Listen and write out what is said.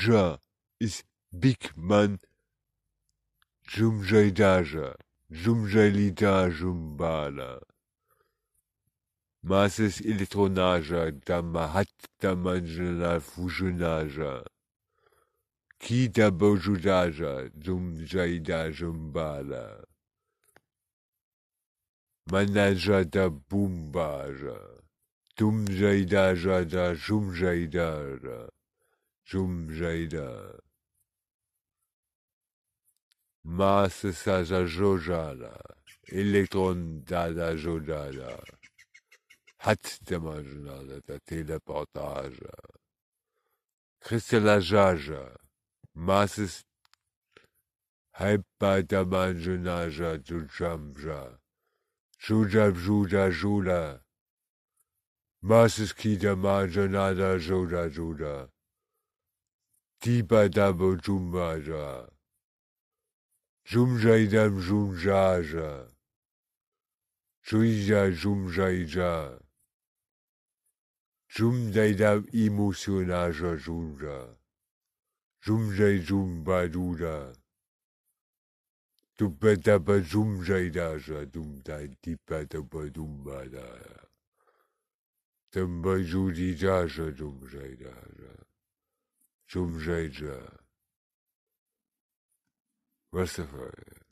Ja is big man Jumjaidaja, Jumjailida Jumbala. Masses Elektronaja, Damahat Damanjana Fujunaja. Kita Bojudaja, Jumjaida Jumbala. Manaja da Bumbaja, Dumjaidaja da Jumjaidaja. Jumjaida. Masse Sasa Jojala, Elektron Dada Jojala, Hat der Demajnala, der Teleportage, Kristallageage, Masse Hypa Damanjanaja Jujamja, Jujab Juda Jula, Masse Kida Majanada Joda Juda, Tibadamu Jumbaja. Jumjaidam Jumjaja. Juija Jumjaija. Jumjaidam Emotionaja Jumja. Jumjai Jumbaduda. Dubadaba Jumjaidaja Dumdai Dibadaba Dumbadaja. Dumbajudi Jaja Jumjaidaja. Chum Shubjaija, Rastafari.